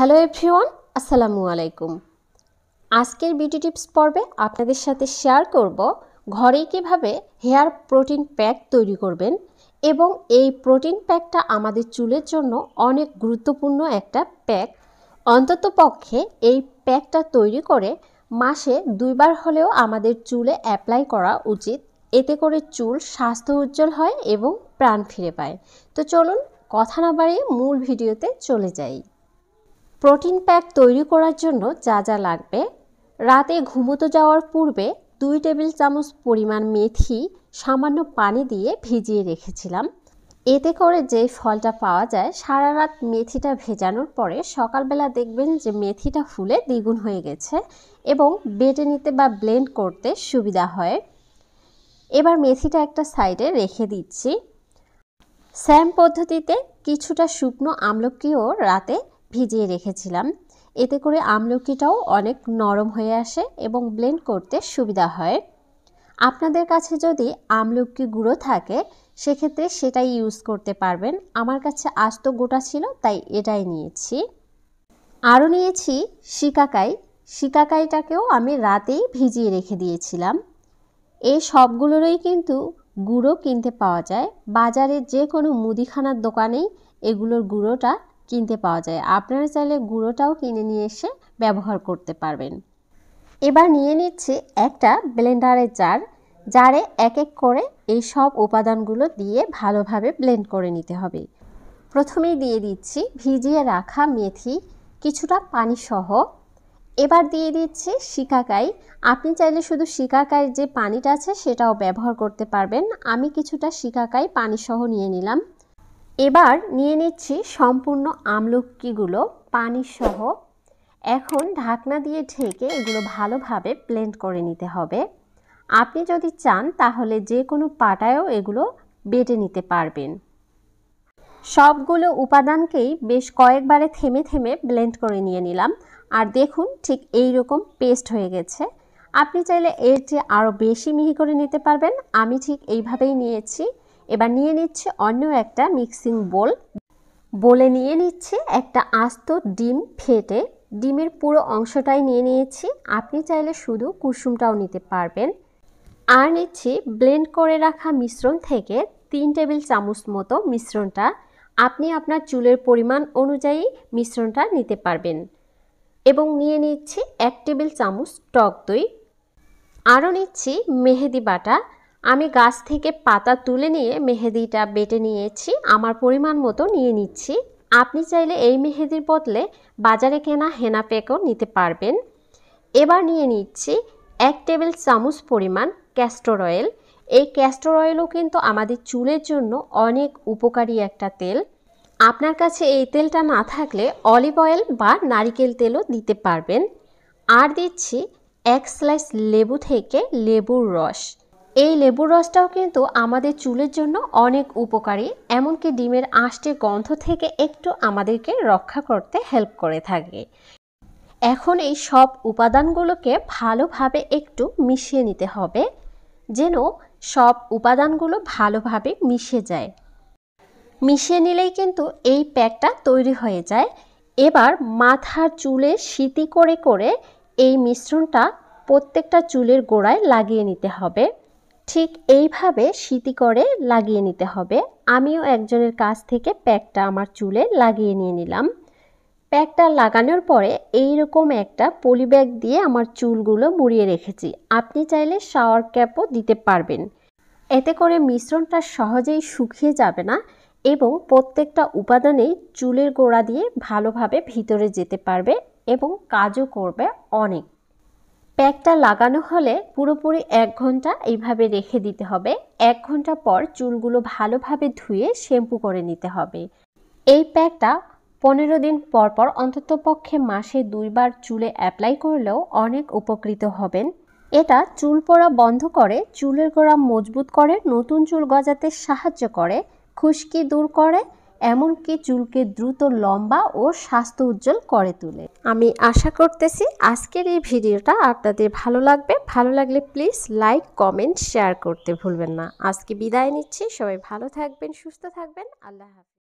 hello everyone আসসালামু আলাইকুম আজকের বিউটি টিপস পর্বে আপনাদের সাথে শেয়ার করব ঘরে কিভাবে হেয়ার প্রোটিন প্যাক তৈরি করবেন এবং এই প্রোটিন প্যাকটা আমাদের চুলের জন্য অনেক গুরুত্বপূর্ণ একটা প্যাক অন্তত পক্ষে এই প্যাকটা তৈরি করে মাসে দুইবার হলেও আমাদের চুলে অ্যাপ্লাই করা উচিত এতে করে চুল স্বাস্থ্য উজ্জ্বল হয় এবং প্রাণ ফিরে পায় তো চলুন কথা না বাড়িয়ে মূল ভিডিওতে চলে যাই প্রোটিন প্যাক তৈরি করার জন্য যা যা লাগবে রাতে ঘুমোতে যাওয়ার পূর্বে দুই টেবিল চামচ পরিমাণ মেথি সামান্য পানি দিয়ে ভিজিয়ে রেখেছিলাম এতে করে যে ফলটা পাওয়া যায় সারা রাত মেথিটা ভেজানোর পরে সকালবেলা দেখবেন যে মেথিটা ফুলে দ্বিগুণ হয়ে গেছে এবং বেটে নিতে বা ব্লেন্ড করতে সুবিধা হয় এবার মেথিটা একটা সাইডে রেখে দিচ্ছি স্যাম পদ্ধতিতে কিছুটা শুকনো আমলকিও রাতে ভিজিয়ে রেখেছিলাম এতে করে আমলকিটাও অনেক নরম হয়ে আসে এবং ব্লেন্ড করতে সুবিধা হয় আপনাদের কাছে যদি আমলকি গুঁড়ো থাকে সেক্ষেত্রে সেটাই ইউজ করতে পারবেন আমার কাছে আজ তো গোটা ছিল তাই এটাই নিয়েছি আরও নিয়েছি শিকাকাই শিকাকাইটাকেও আমি রাতেই ভিজিয়ে রেখে দিয়েছিলাম এই সবগুলোরই কিন্তু গুঁড়ো কিনতে পাওয়া যায় বাজারে যে কোনো মুদিখানার দোকানেই এগুলোর গুঁড়োটা কিনতে পাওয়া যায় আপনারা চাইলে গুঁড়োটাও কিনে নিয়ে এসে ব্যবহার করতে পারবেন এবার নিয়ে নিচ্ছি একটা ব্লেন্ডারের জার জারে এক এক করে এই সব উপাদানগুলো দিয়ে ভালোভাবে ব্লেন্ড করে নিতে হবে প্রথমেই দিয়ে দিচ্ছি ভিজিয়ে রাখা মেথি কিছুটা পানি সহ এবার দিয়ে দিচ্ছি শিকাকাই আপনি চাইলে শুধু শিকাকাই যে পানিটা আছে সেটাও ব্যবহার করতে পারবেন আমি কিছুটা শিকাকাই পানি সহ নিয়ে নিলাম এবার নিয়ে নিচ্ছি সম্পূর্ণ আমলকিগুলো পানিসহ এখন ঢাকনা দিয়ে ঢেকে এগুলো ভালোভাবে ব্লেন্ড করে নিতে হবে আপনি যদি চান তাহলে যে কোনো পাটায়ও এগুলো বেটে নিতে পারবেন সবগুলো উপাদানকেই বেশ কয়েকবারে থেমে থেমে ব্লেন্ড করে নিয়ে নিলাম আর দেখুন ঠিক এই রকম পেস্ট হয়ে গেছে আপনি চাইলে এর চেয়ে আরও বেশি মিহি করে নিতে পারবেন আমি ঠিক এইভাবেই নিয়েছি এবার নিয়ে নিচ্ছে অন্য একটা মিক্সিং বোল বলে নিয়ে নিচ্ছে একটা আস্ত ডিম ফেটে ডিমের পুরো অংশটাই নিয়ে নিয়েছি আপনি চাইলে শুধু কুসুমটাও নিতে পারবেন আর নিচ্ছি ব্লেন্ড করে রাখা মিশ্রণ থেকে তিন টেবিল চামচ মতো মিশ্রণটা আপনি আপনার চুলের পরিমাণ অনুযায়ী মিশ্রণটা নিতে পারবেন এবং নিয়ে নিচ্ছি এক টেবিল চামচ টক দই আরও নিচ্ছি মেহেদি বাটা আমি গাছ থেকে পাতা তুলে নিয়ে মেহেদিটা বেটে নিয়েছি আমার পরিমাণ মতো নিয়ে নিচ্ছি আপনি চাইলে এই মেহেদির বদলে বাজারে কেনা হেনা প্যাকও নিতে পারবেন এবার নিয়ে নিচ্ছি এক টেবিল চামচ পরিমাণ ক্যাস্টর অয়েল এই ক্যাস্টর অয়েলও কিন্তু আমাদের চুলের জন্য অনেক উপকারী একটা তেল আপনার কাছে এই তেলটা না থাকলে অলিভ অয়েল বা নারিকেল তেলও দিতে পারবেন আর দিচ্ছি এক স্লাইস লেবু থেকে লেবুর রস এই লেবুর রসটাও কিন্তু আমাদের চুলের জন্য অনেক উপকারী এমনকি ডিমের আঁশটির গন্ধ থেকে একটু আমাদেরকে রক্ষা করতে হেল্প করে থাকে এখন এই সব উপাদানগুলোকে ভালোভাবে একটু মিশিয়ে নিতে হবে যেন সব উপাদানগুলো ভালোভাবে মিশে যায় মিশিয়ে নিলেই কিন্তু এই প্যাকটা তৈরি হয়ে যায় এবার মাথার চুলে সিটি করে করে এই মিশ্রণটা প্রত্যেকটা চুলের গোড়ায় লাগিয়ে নিতে হবে ঠিক এইভাবে সিটি করে লাগিয়ে নিতে হবে আমিও একজনের কাছ থেকে প্যাকটা আমার চুলে লাগিয়ে নিয়ে নিলাম প্যাকটা লাগানোর পরে এই রকম একটা পলি ব্যাগ দিয়ে আমার চুলগুলো মুড়িয়ে রেখেছি আপনি চাইলে শাওয়ার ক্যাপও দিতে পারবেন এতে করে মিশ্রণটা সহজেই শুকিয়ে যাবে না এবং প্রত্যেকটা উপাদানেই চুলের গোড়া দিয়ে ভালোভাবে ভিতরে যেতে পারবে এবং কাজও করবে অনেক প্যাকটা লাগানো হলে পুরোপুরি এক ঘন্টা এইভাবে রেখে দিতে হবে এক ঘন্টা পর চুলগুলো ভালোভাবে ধুয়ে শ্যাম্পু করে নিতে হবে এই প্যাকটা পনেরো দিন পর অন্তত পক্ষে মাসে দুইবার চুলে অ্যাপ্লাই করলেও অনেক উপকৃত হবেন এটা চুল পড়া বন্ধ করে চুলের গোড়া মজবুত করে নতুন চুল গজাতে সাহায্য করে খুশকি দূর করে এমনকি চুলকে দ্রুত লম্বা ও স্বাস্থ্য উজ্জ্বল করে তুলে আমি আশা করতেছি আজকের এই ভিডিওটা আপনাদের ভালো লাগবে ভালো লাগলে প্লিজ লাইক কমেন্ট শেয়ার করতে ভুলবেন না আজকে বিদায় নিচ্ছি সবাই ভালো থাকবেন সুস্থ থাকবেন আল্লাহ হাফিজ